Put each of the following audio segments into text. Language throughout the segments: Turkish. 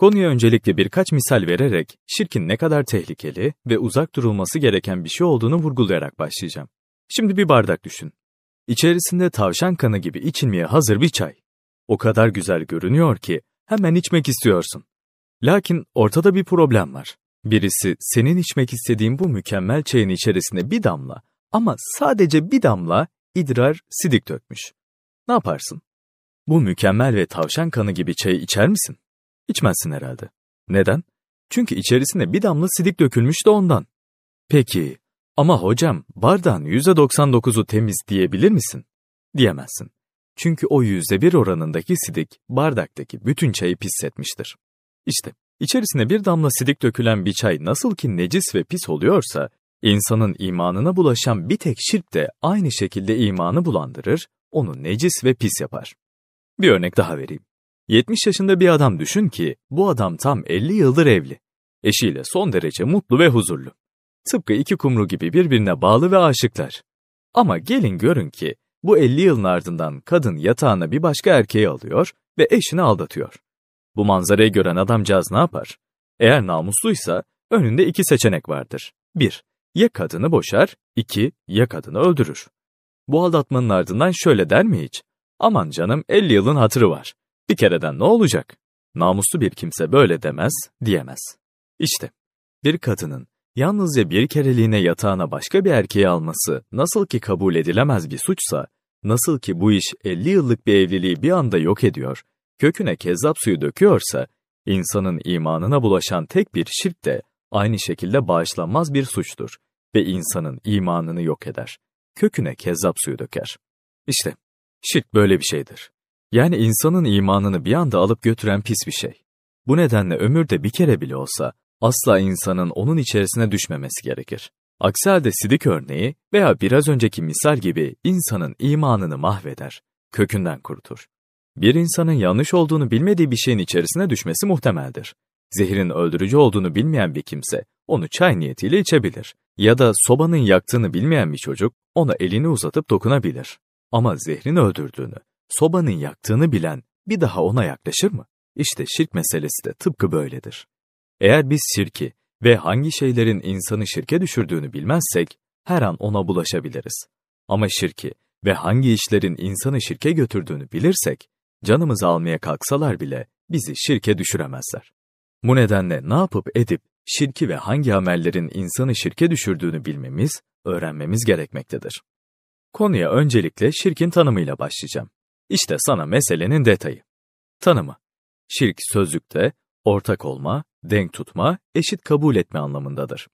Konuya öncelikle birkaç misal vererek şirkin ne kadar tehlikeli ve uzak durulması gereken bir şey olduğunu vurgulayarak başlayacağım. Şimdi bir bardak düşün. İçerisinde tavşan kanı gibi içilmeye hazır bir çay. O kadar güzel görünüyor ki hemen içmek istiyorsun. Lakin ortada bir problem var. Birisi senin içmek istediğin bu mükemmel çayın içerisine bir damla ama sadece bir damla idrar sidik dökmüş. Ne yaparsın? Bu mükemmel ve tavşan kanı gibi çayı içer misin? İçmezsin herhalde. Neden? Çünkü içerisine bir damla sidik dökülmüş de ondan. Peki, ama hocam bardağın %99'u temiz diyebilir misin? Diyemezsin. Çünkü o %1 oranındaki sidik bardaktaki bütün çayı pisletmiştir. İşte içerisine bir damla sidik dökülen bir çay nasıl ki necis ve pis oluyorsa, insanın imanına bulaşan bir tek şirk de aynı şekilde imanı bulandırır, onu necis ve pis yapar. Bir örnek daha vereyim. 70 yaşında bir adam düşün ki bu adam tam 50 yıldır evli. Eşiyle son derece mutlu ve huzurlu. Tıpkı iki kumru gibi birbirine bağlı ve aşıklar. Ama gelin görün ki bu 50 yılın ardından kadın yatağına bir başka erkeği alıyor ve eşini aldatıyor. Bu manzarayı gören adamcağız ne yapar? Eğer namusluysa önünde iki seçenek vardır. 1. Ya kadını boşar, 2. Ya kadını öldürür. Bu aldatmanın ardından şöyle der mi hiç? Aman canım 50 yılın hatırı var. Bir kereden ne olacak? Namuslu bir kimse böyle demez, diyemez. İşte, bir kadının yalnızca bir kereliğine yatağına başka bir erkeği alması nasıl ki kabul edilemez bir suçsa, nasıl ki bu iş 50 yıllık bir evliliği bir anda yok ediyor, köküne kezzap suyu döküyorsa, insanın imanına bulaşan tek bir şirk de aynı şekilde bağışlanmaz bir suçtur ve insanın imanını yok eder. Köküne kezzap suyu döker. İşte, şirk böyle bir şeydir. Yani insanın imanını bir anda alıp götüren pis bir şey. Bu nedenle ömürde bir kere bile olsa asla insanın onun içerisine düşmemesi gerekir. Aksi halde sidik örneği veya biraz önceki misal gibi insanın imanını mahveder, kökünden kurutur. Bir insanın yanlış olduğunu bilmediği bir şeyin içerisine düşmesi muhtemeldir. Zehirin öldürücü olduğunu bilmeyen bir kimse onu çay niyetiyle içebilir. Ya da sobanın yaktığını bilmeyen bir çocuk ona elini uzatıp dokunabilir. Ama zehrin öldürdüğünü sobanın yaktığını bilen bir daha ona yaklaşır mı? İşte şirk meselesi de tıpkı böyledir. Eğer biz şirki ve hangi şeylerin insanı şirke düşürdüğünü bilmezsek, her an ona bulaşabiliriz. Ama şirki ve hangi işlerin insanı şirke götürdüğünü bilirsek, canımızı almaya kalksalar bile bizi şirke düşüremezler. Bu nedenle ne yapıp edip şirki ve hangi amellerin insanı şirke düşürdüğünü bilmemiz, öğrenmemiz gerekmektedir. Konuya öncelikle şirkin tanımıyla başlayacağım. İşte sana meselenin detayı. Tanımı. Şirk sözlükte ortak olma, denk tutma, eşit kabul etme anlamındadır.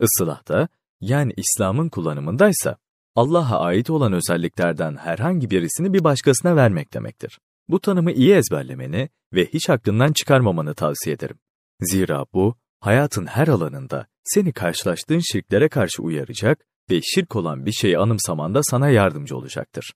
Islahta, yani İslam'ın kullanımındaysa, Allah'a ait olan özelliklerden herhangi birisini bir başkasına vermek demektir. Bu tanımı iyi ezberlemeni ve hiç aklından çıkarmamanı tavsiye ederim. Zira bu, hayatın her alanında seni karşılaştığın şirklere karşı uyaracak ve şirk olan bir şeyi anımsaman da sana yardımcı olacaktır.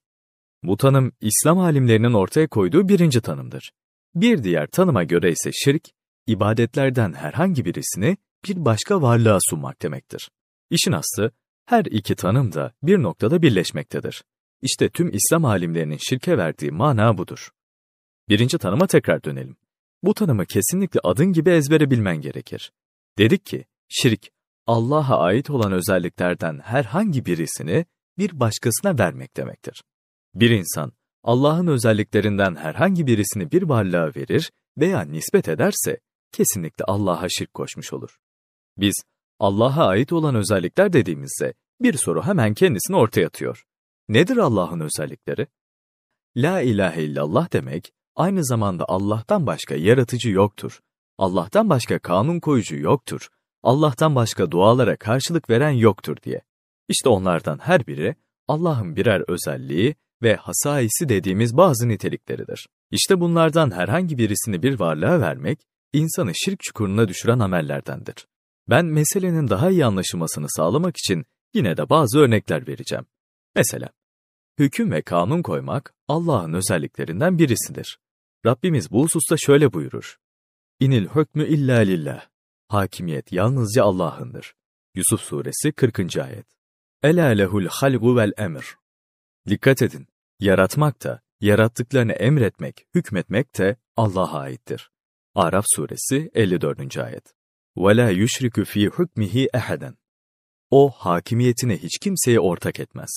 Bu tanım İslam alimlerinin ortaya koyduğu birinci tanımdır. Bir diğer tanıma göre ise şirk, ibadetlerden herhangi birisini bir başka varlığa sunmak demektir. İşin aslı, her iki tanım da bir noktada birleşmektedir. İşte tüm İslam alimlerinin şirke verdiği mana budur. Birinci tanıma tekrar dönelim. Bu tanımı kesinlikle adın gibi ezbere bilmen gerekir. Dedik ki, şirk, Allah'a ait olan özelliklerden herhangi birisini bir başkasına vermek demektir. Bir insan Allah'ın özelliklerinden herhangi birisini bir varlığa verir veya nispet ederse kesinlikle Allah'a şirk koşmuş olur. Biz Allah'a ait olan özellikler dediğimizde bir soru hemen kendisini ortaya atıyor. Nedir Allah'ın özellikleri? La ilahe illallah demek aynı zamanda Allah'tan başka yaratıcı yoktur. Allah'tan başka kanun koyucu yoktur. Allah'tan başka dualara karşılık veren yoktur diye. İşte onlardan her biri Allah'ın birer özelliği ve hasaisi dediğimiz bazı nitelikleridir. İşte bunlardan herhangi birisini bir varlığa vermek, insanı şirk çukuruna düşüren amellerdendir. Ben meselenin daha iyi anlaşılmasını sağlamak için yine de bazı örnekler vereceğim. Mesela, hüküm ve kanun koymak Allah'ın özelliklerinden birisidir. Rabbimiz bu hususta şöyle buyurur. İnil hükmü illa lillah. Hakimiyet yalnızca Allah'ındır. Yusuf suresi 40. ayet. Ela lehul halgu vel emr. Dikkat edin. Yaratmak da, yarattıklarını emretmek, hükmetmek de Allah'a aittir. Araf suresi 54. ayet. وَلَا يُشْرِكُ ف۪ي حُكْمِهِ اَحَدًا O, hakimiyetine hiç kimseye ortak etmez.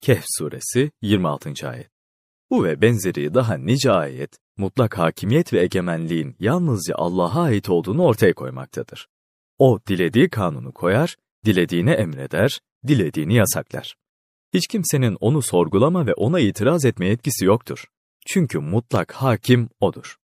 Kehf suresi 26. ayet. Bu ve benzeri daha nice ayet, mutlak hakimiyet ve egemenliğin yalnızca Allah'a ait olduğunu ortaya koymaktadır. O, dilediği kanunu koyar, dilediğini emreder, dilediğini yasaklar hiç kimsenin onu sorgulama ve ona itiraz etme etkisi yoktur. Çünkü mutlak hakim odur.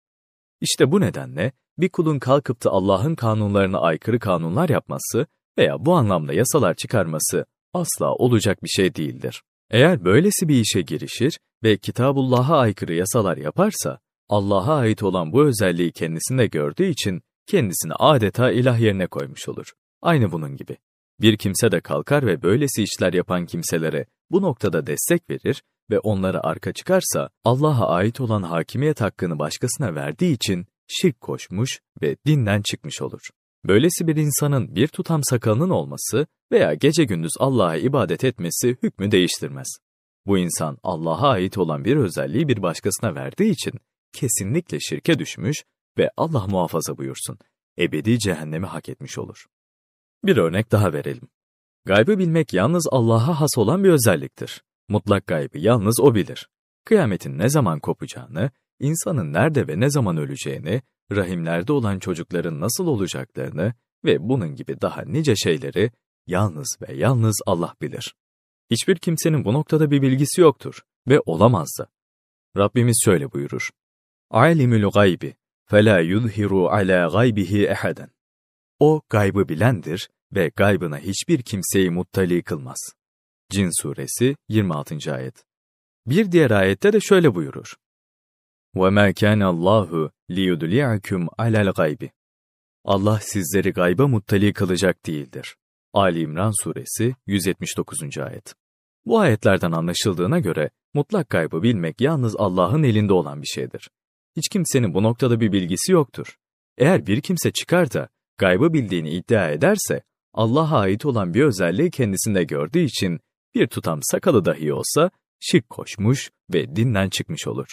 İşte bu nedenle bir kulun kalkıp da Allah'ın kanunlarına aykırı kanunlar yapması veya bu anlamda yasalar çıkarması asla olacak bir şey değildir. Eğer böylesi bir işe girişir ve Kitabullah'a aykırı yasalar yaparsa, Allah'a ait olan bu özelliği kendisinde gördüğü için kendisini adeta ilah yerine koymuş olur. Aynı bunun gibi. Bir kimse de kalkar ve böylesi işler yapan kimselere bu noktada destek verir ve onlara arka çıkarsa Allah'a ait olan hakimiyet hakkını başkasına verdiği için şirk koşmuş ve dinden çıkmış olur. Böylesi bir insanın bir tutam sakalının olması veya gece gündüz Allah'a ibadet etmesi hükmü değiştirmez. Bu insan Allah'a ait olan bir özelliği bir başkasına verdiği için kesinlikle şirke düşmüş ve Allah muhafaza buyursun, ebedi cehennemi hak etmiş olur. Bir örnek daha verelim. Gaybı bilmek yalnız Allah'a has olan bir özelliktir. Mutlak gaybı yalnız O bilir. Kıyametin ne zaman kopacağını, insanın nerede ve ne zaman öleceğini, rahimlerde olan çocukların nasıl olacaklarını ve bunun gibi daha nice şeyleri yalnız ve yalnız Allah bilir. Hiçbir kimsenin bu noktada bir bilgisi yoktur ve olamaz da. Rabbimiz şöyle buyurur. عَالِمُ الْغَيْبِ فَلَا يُظْهِرُ عَلَى غَيْبِهِ اَحَدًا o gaybı bilendir ve gaybına hiçbir kimseyi muttali kılmaz. Cin suresi 26. ayet. Bir diğer ayette de şöyle buyurur. وَمَا كَانَ اللّٰهُ لِيُدْلِعَكُمْ عَلَى الْغَيْبِ Allah sizleri gayba muttali kılacak değildir. Ali İmran suresi 179. ayet. Bu ayetlerden anlaşıldığına göre mutlak gaybı bilmek yalnız Allah'ın elinde olan bir şeydir. Hiç kimsenin bu noktada bir bilgisi yoktur. Eğer bir kimse çıkar da gaybı bildiğini iddia ederse, Allah'a ait olan bir özelliği kendisinde gördüğü için bir tutam sakalı dahi olsa şirk koşmuş ve dinden çıkmış olur.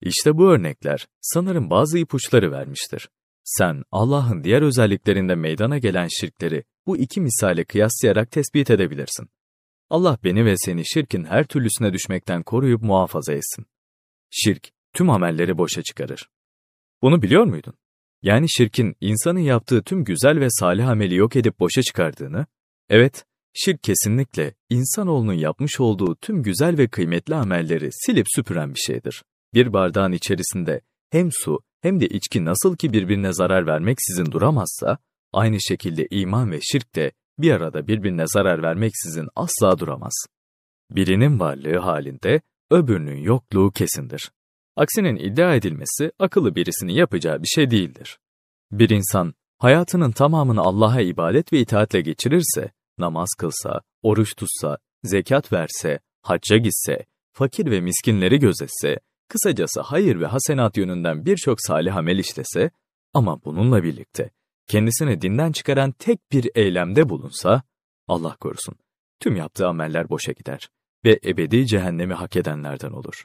İşte bu örnekler sanırım bazı ipuçları vermiştir. Sen Allah'ın diğer özelliklerinde meydana gelen şirkleri bu iki misale kıyaslayarak tespit edebilirsin. Allah beni ve seni şirkin her türlüsüne düşmekten koruyup muhafaza etsin. Şirk tüm amelleri boşa çıkarır. Bunu biliyor muydun? yani şirkin insanın yaptığı tüm güzel ve salih ameli yok edip boşa çıkardığını, evet, şirk kesinlikle insanoğlunun yapmış olduğu tüm güzel ve kıymetli amelleri silip süpüren bir şeydir. Bir bardağın içerisinde hem su hem de içki nasıl ki birbirine zarar vermeksizin duramazsa, aynı şekilde iman ve şirk de bir arada birbirine zarar vermeksizin asla duramaz. Birinin varlığı halinde öbürünün yokluğu kesindir. Aksinin iddia edilmesi akıllı birisini yapacağı bir şey değildir. Bir insan hayatının tamamını Allah'a ibadet ve itaatle geçirirse, namaz kılsa, oruç tutsa, zekat verse, hacca gitse, fakir ve miskinleri gözetse, kısacası hayır ve hasenat yönünden birçok salih amel işlese ama bununla birlikte kendisini dinden çıkaran tek bir eylemde bulunsa, Allah korusun, tüm yaptığı ameller boşa gider ve ebedi cehennemi hak edenlerden olur.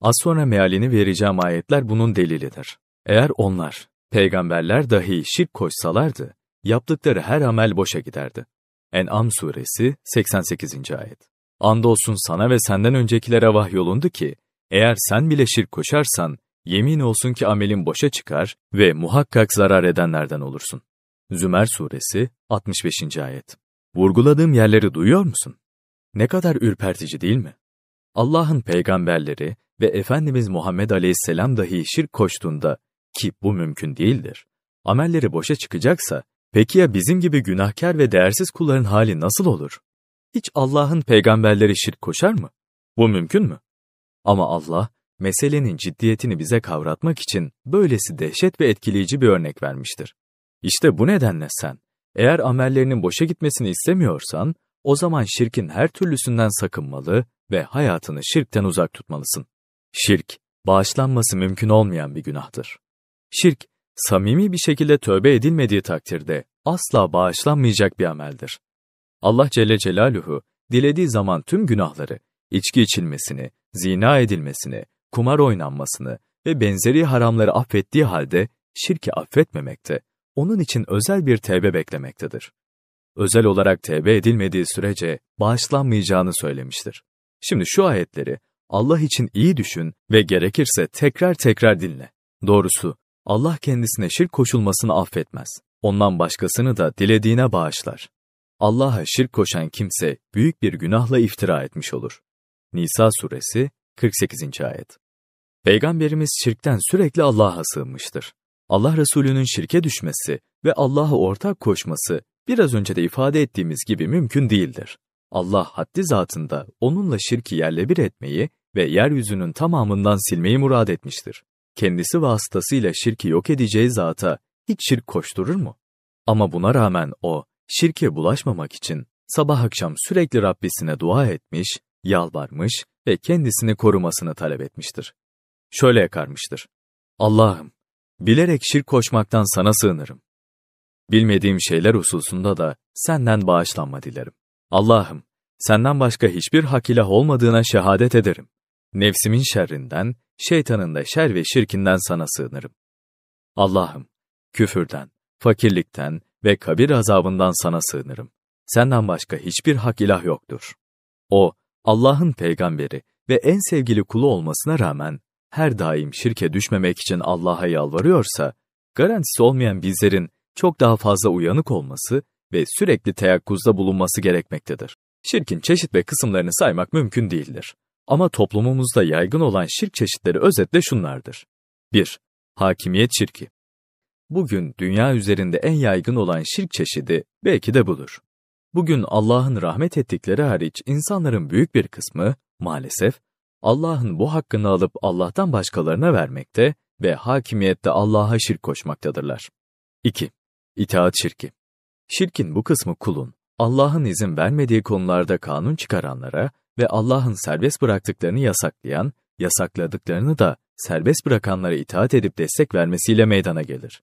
Az sonra mealini vereceğim ayetler bunun delilidir. Eğer onlar, peygamberler dahi şirk koşsalardı, yaptıkları her amel boşa giderdi. En'am suresi 88. ayet. Andolsun sana ve senden öncekilere vahyolundu ki, eğer sen bile şirk koşarsan, yemin olsun ki amelin boşa çıkar ve muhakkak zarar edenlerden olursun. Zümer suresi 65. ayet. Vurguladığım yerleri duyuyor musun? Ne kadar ürpertici değil mi? Allah'ın peygamberleri, ve Efendimiz Muhammed Aleyhisselam dahi şirk koştuğunda ki bu mümkün değildir. Amelleri boşa çıkacaksa peki ya bizim gibi günahkar ve değersiz kulların hali nasıl olur? Hiç Allah'ın peygamberleri şirk koşar mı? Bu mümkün mü? Ama Allah meselenin ciddiyetini bize kavratmak için böylesi dehşet ve etkileyici bir örnek vermiştir. İşte bu nedenle sen, eğer amellerinin boşa gitmesini istemiyorsan, o zaman şirkin her türlüsünden sakınmalı ve hayatını şirkten uzak tutmalısın. Şirk, bağışlanması mümkün olmayan bir günahtır. Şirk, samimi bir şekilde tövbe edilmediği takdirde asla bağışlanmayacak bir ameldir. Allah Celle Celaluhu, dilediği zaman tüm günahları, içki içilmesini, zina edilmesini, kumar oynanmasını ve benzeri haramları affettiği halde şirki affetmemekte, onun için özel bir tevbe beklemektedir. Özel olarak tevbe edilmediği sürece bağışlanmayacağını söylemiştir. Şimdi şu ayetleri Allah için iyi düşün ve gerekirse tekrar tekrar dinle. Doğrusu Allah kendisine şirk koşulmasını affetmez. Ondan başkasını da dilediğine bağışlar. Allah'a şirk koşan kimse büyük bir günahla iftira etmiş olur. Nisa suresi 48. ayet. Peygamberimiz şirkten sürekli Allah'a sığınmıştır. Allah Resulü'nün şirke düşmesi ve Allah'a ortak koşması biraz önce de ifade ettiğimiz gibi mümkün değildir. Allah haddi zatında onunla şirki yerle bir etmeyi ve yeryüzünün tamamından silmeyi murad etmiştir. Kendisi vasıtasıyla şirki yok edeceği zata hiç şirk koşturur mu? Ama buna rağmen o, şirke bulaşmamak için sabah akşam sürekli Rabbisine dua etmiş, yalvarmış ve kendisini korumasını talep etmiştir. Şöyle yakarmıştır. Allah'ım, bilerek şirk koşmaktan sana sığınırım. Bilmediğim şeyler hususunda da senden bağışlanma dilerim. Allah'ım, senden başka hiçbir hak ilah olmadığına şehadet ederim. Nefsimin şerrinden, şeytanın da şer ve şirkinden sana sığınırım. Allah'ım, küfürden, fakirlikten ve kabir azabından sana sığınırım. Senden başka hiçbir hak ilah yoktur. O, Allah'ın peygamberi ve en sevgili kulu olmasına rağmen her daim şirke düşmemek için Allah'a yalvarıyorsa, garantisi olmayan bizlerin çok daha fazla uyanık olması ve sürekli teyakkuzda bulunması gerekmektedir. Şirkin çeşit ve kısımlarını saymak mümkün değildir. Ama toplumumuzda yaygın olan şirk çeşitleri özetle şunlardır. 1. Hakimiyet şirki. Bugün dünya üzerinde en yaygın olan şirk çeşidi belki de budur. Bugün Allah'ın rahmet ettikleri hariç insanların büyük bir kısmı maalesef Allah'ın bu hakkını alıp Allah'tan başkalarına vermekte ve hakimiyette Allah'a şirk koşmaktadırlar. 2. İtaat şirki. Şirkin bu kısmı kulun, Allah'ın izin vermediği konularda kanun çıkaranlara ve Allah'ın serbest bıraktıklarını yasaklayan, yasakladıklarını da serbest bırakanlara itaat edip destek vermesiyle meydana gelir.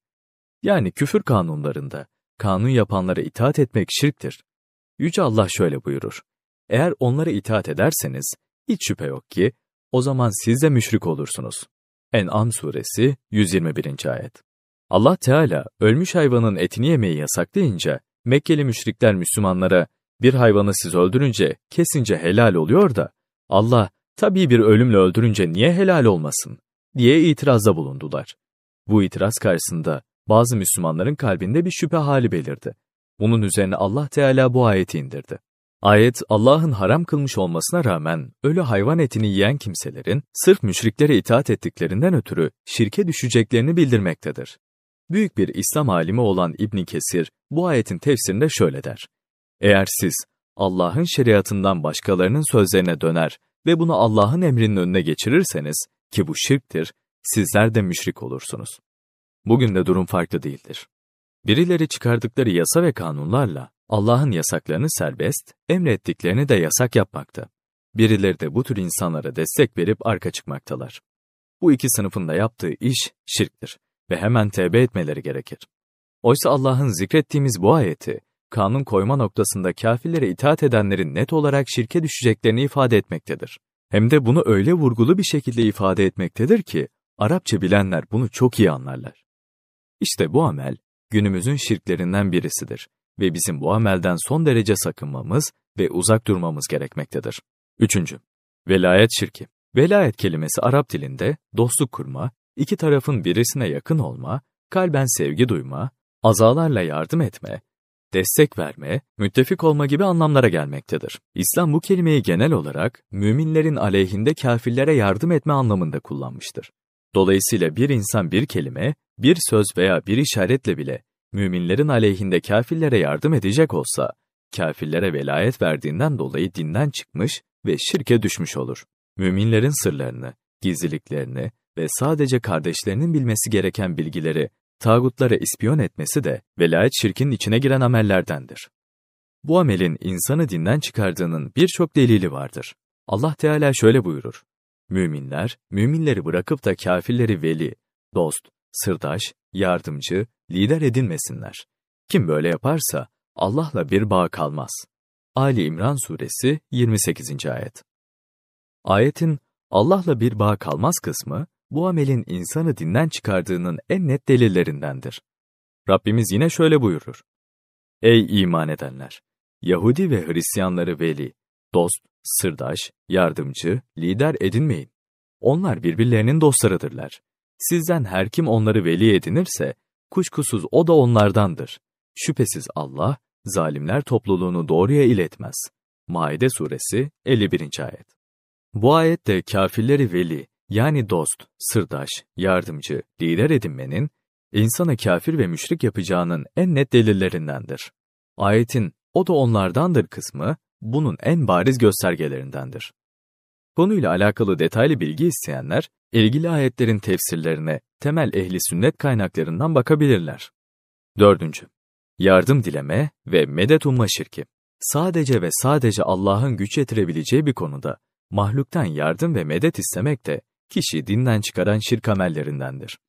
Yani küfür kanunlarında kanun yapanlara itaat etmek şirktir. Yüce Allah şöyle buyurur. Eğer onlara itaat ederseniz hiç şüphe yok ki o zaman siz de müşrik olursunuz. En'am suresi 121. ayet. Allah Teala ölmüş hayvanın etini yemeyi yasaklayınca Mekkeli müşrikler Müslümanlara bir hayvanı siz öldürünce, kesince helal oluyor da, Allah tabii bir ölümle öldürünce niye helal olmasın diye itirazda bulundular. Bu itiraz karşısında bazı Müslümanların kalbinde bir şüphe hali belirdi. Bunun üzerine Allah Teala bu ayeti indirdi. Ayet, Allah'ın haram kılmış olmasına rağmen ölü hayvan etini yiyen kimselerin sırf müşriklere itaat ettiklerinden ötürü şirke düşeceklerini bildirmektedir. Büyük bir İslam alimi olan İbn Kesir bu ayetin tefsirinde şöyle der. Eğer siz Allah'ın şeriatından başkalarının sözlerine döner ve bunu Allah'ın emrinin önüne geçirirseniz ki bu şirktir, sizler de müşrik olursunuz. Bugün de durum farklı değildir. Birileri çıkardıkları yasa ve kanunlarla Allah'ın yasaklarını serbest, emrettiklerini de yasak yapmakta. Birileri de bu tür insanlara destek verip arka çıkmaktalar. Bu iki sınıfın da yaptığı iş şirktir ve hemen tevbe etmeleri gerekir. Oysa Allah'ın zikrettiğimiz bu ayeti kanun koyma noktasında kafirlere itaat edenlerin net olarak şirke düşeceklerini ifade etmektedir. Hem de bunu öyle vurgulu bir şekilde ifade etmektedir ki, Arapça bilenler bunu çok iyi anlarlar. İşte bu amel, günümüzün şirklerinden birisidir ve bizim bu amelden son derece sakınmamız ve uzak durmamız gerekmektedir. Üçüncü, velayet şirki. Velayet kelimesi Arap dilinde dostluk kurma, iki tarafın birisine yakın olma, kalben sevgi duyma, azalarla yardım etme, destek verme, müttefik olma gibi anlamlara gelmektedir. İslam bu kelimeyi genel olarak müminlerin aleyhinde kafirlere yardım etme anlamında kullanmıştır. Dolayısıyla bir insan bir kelime, bir söz veya bir işaretle bile müminlerin aleyhinde kafirlere yardım edecek olsa, kafirlere velayet verdiğinden dolayı dinden çıkmış ve şirke düşmüş olur. Müminlerin sırlarını, gizliliklerini ve sadece kardeşlerinin bilmesi gereken bilgileri tağutlara ispiyon etmesi de velayet şirkinin içine giren amellerdendir. Bu amelin insanı dinden çıkardığının birçok delili vardır. Allah Teala şöyle buyurur. Müminler, müminleri bırakıp da kafirleri veli, dost, sırdaş, yardımcı, lider edinmesinler. Kim böyle yaparsa Allah'la bir bağ kalmaz. Ali İmran Suresi 28. Ayet Ayetin Allah'la bir bağ kalmaz kısmı, bu amelin insanı dinden çıkardığının en net delillerindendir. Rabbimiz yine şöyle buyurur. Ey iman edenler! Yahudi ve Hristiyanları veli, dost, sırdaş, yardımcı, lider edinmeyin. Onlar birbirlerinin dostlarıdırlar. Sizden her kim onları veli edinirse, kuşkusuz o da onlardandır. Şüphesiz Allah, zalimler topluluğunu doğruya iletmez. Maide suresi 51. ayet. Bu ayette kafirleri veli, yani dost, sırdaş, yardımcı, lider edinmenin insana kafir ve müşrik yapacağının en net delillerindendir. Ayetin o da onlardandır kısmı bunun en bariz göstergelerindendir. Konuyla alakalı detaylı bilgi isteyenler ilgili ayetlerin tefsirlerine temel ehli sünnet kaynaklarından bakabilirler. 4. Yardım dileme ve medet umma şirki. Sadece ve sadece Allah'ın güç yetirebileceği bir konuda mahluktan yardım ve medet istemek de Kişi dinden çıkaran şirk amellerindendir.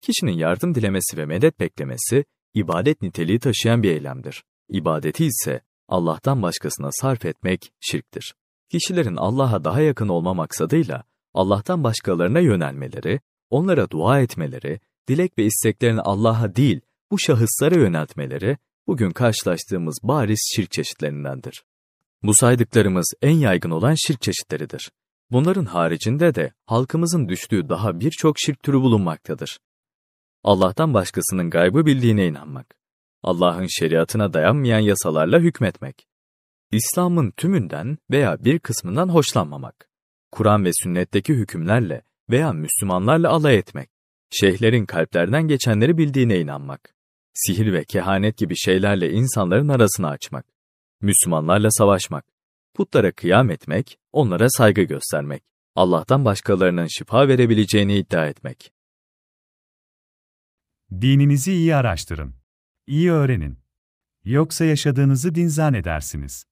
Kişinin yardım dilemesi ve medet beklemesi, ibadet niteliği taşıyan bir eylemdir. İbadeti ise Allah'tan başkasına sarf etmek şirktir. Kişilerin Allah'a daha yakın olma maksadıyla Allah'tan başkalarına yönelmeleri, onlara dua etmeleri, dilek ve isteklerini Allah'a değil bu şahıslara yöneltmeleri bugün karşılaştığımız bariz şirk çeşitlerindendir. Bu saydıklarımız en yaygın olan şirk çeşitleridir. Bunların haricinde de halkımızın düştüğü daha birçok şirk türü bulunmaktadır. Allah'tan başkasının gaybı bildiğine inanmak. Allah'ın şeriatına dayanmayan yasalarla hükmetmek. İslam'ın tümünden veya bir kısmından hoşlanmamak. Kur'an ve sünnetteki hükümlerle veya Müslümanlarla alay etmek. Şeyhlerin kalplerden geçenleri bildiğine inanmak. Sihir ve kehanet gibi şeylerle insanların arasını açmak. Müslümanlarla savaşmak. Putlara kıyam etmek onlara saygı göstermek, Allah'tan başkalarının şifa verebileceğini iddia etmek. Dininizi iyi araştırın. İyi öğrenin. Yoksa yaşadığınızı dinzan edersiniz.